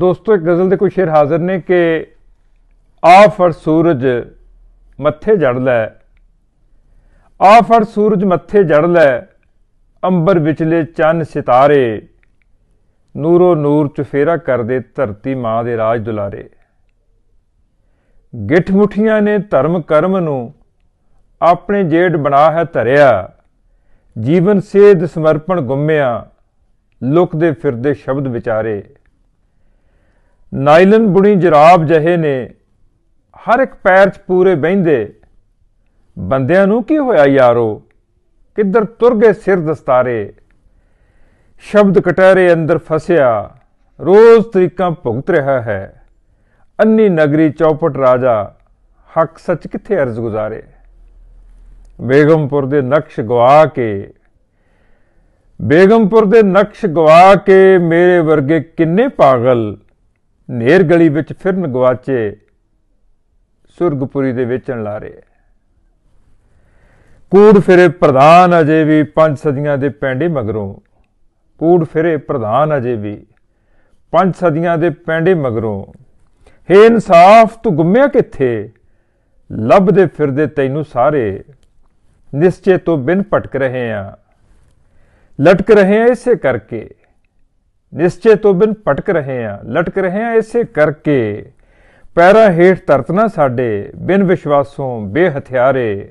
ਦੋਸਤੋ ਇੱਕ ਗਜ਼ਲ ਦੇ ਕੋਈ ਸ਼ੇਰ ਹਾਜ਼ਰ ਨੇ ਕਿ ਆ ਫੜ ਸੂਰਜ ਮੱਥੇ ਜੜ ਲੈ ਆ ਫੜ ਸੂਰਜ ਮੱਥੇ ਜੜ ਲੈ ਅੰਬਰ ਵਿਚਲੇ ਚੰਨ ਸਿਤਾਰੇ ਨੂਰੋ ਨੂਰ ਚ ਫੇਰਾ ਕਰਦੇ ਧਰਤੀ ਮਾਂ ਦੇ ਰਾਜ ਦੁਲਾਰੇ ਗਿੱਠ ਮੁਠੀਆਂ ਨੇ ਧਰਮ ਕਰਮ ਨੂੰ ਆਪਣੇ ਜੇੜ ਬਣਾ ਹੈ ਧਰਿਆ ਜੀਵਨ ਸੇਧ ਸਮਰਪਣ ਗੁੰਮਿਆ ਲੁਕਦੇ ਫਿਰਦੇ ਸ਼ਬਦ ਵਿਚਾਰੇ ਨਾਇਲਨ ਬੁਣੀ ਜਰਾਬ ਜਹੇ ਨੇ ਹਰ ਇੱਕ ਪੈਰ 'ਚ ਪੂਰੇ ਬੈੰਦੇ ਬੰਦਿਆਂ ਨੂੰ ਕੀ ਹੋਇਆ ਯਾਰੋ ਕਿੱਧਰ ਤੁਰ ਗਏ ਸਿਰ ਦਸਤਾਰੇ ਸ਼ਬਦ ਕਟਹਿਰੇ ਅੰਦਰ ਫਸਿਆ ਰੋਜ਼ ਤਰੀਕਾਂ ਭੁਗਤ ਰਿਹਾ ਹੈ ਅੰਨੀ ਨਗਰੀ ਚੌਪਟ ਰਾਜਾ ਹੱਕ ਸੱਚ ਕਿੱਥੇ ਅਰਜ਼ ਗੁਜ਼ਾਰੇ ਬੇਗਮਪੁਰ ਦੇ ਨਕਸ਼ ਗਵਾ ਕੇ ਬੇਗਮਪੁਰ ਦੇ ਨਕਸ਼ ਗਵਾ ਕੇ ਮੇਰੇ ਵਰਗੇ ਕਿੰਨੇ ਪਾਗਲ ਨੇਰ ਗਲੀ ਵਿੱਚ ਫਿਰਨ ਗਵਾਚੇ ਸੁਰਗਪੁਰੀ ਦੇ ਵੇਚਣ ਲਾਰੇ ਕੂੜ ਫਿਰੇ ਪ੍ਰਧਾਨ ਅਜੇ ਵੀ ਪੰਜ ਸਦੀਆਂ ਦੇ ਪੈਂਡੇ ਮਗਰੋਂ ਕੂੜ ਫਿਰੇ ਪ੍ਰਧਾਨ ਅਜੇ ਵੀ ਪੰਜ ਸਦੀਆਂ ਦੇ ਪੈਂਡੇ ਮਗਰੋਂ ਹੇ ਇਨਸਾਫ ਤੂੰ ਗੁੰਮਿਆ ਕਿੱਥੇ ਲੱਭਦੇ ਫਿਰਦੇ ਤੈਨੂੰ ਸਾਰੇ ਨਿਸ਼ਚੇ ਤੋਂ ਬਿਨ ਭਟਕ ਰਹੇ ਆ ਲਟਕ ਰਹੇ ਆ ਇਸੇ ਕਰਕੇ ਨਿਸ਼ਚੇ ਤੋਂ ਬਿਨ ਪਟਕ ਰਹੇ ਆ ਲਟਕ ਰਹੇ ਆ ਇਸੇ ਕਰਕੇ ਪੈਰਾ ਹੇਠ ਤਰਤਨਾ ਸਾਡੇ ਬਿਨ ਵਿਸ਼ਵਾਸੋਂ ਬੇਹਥਿਆਰੇ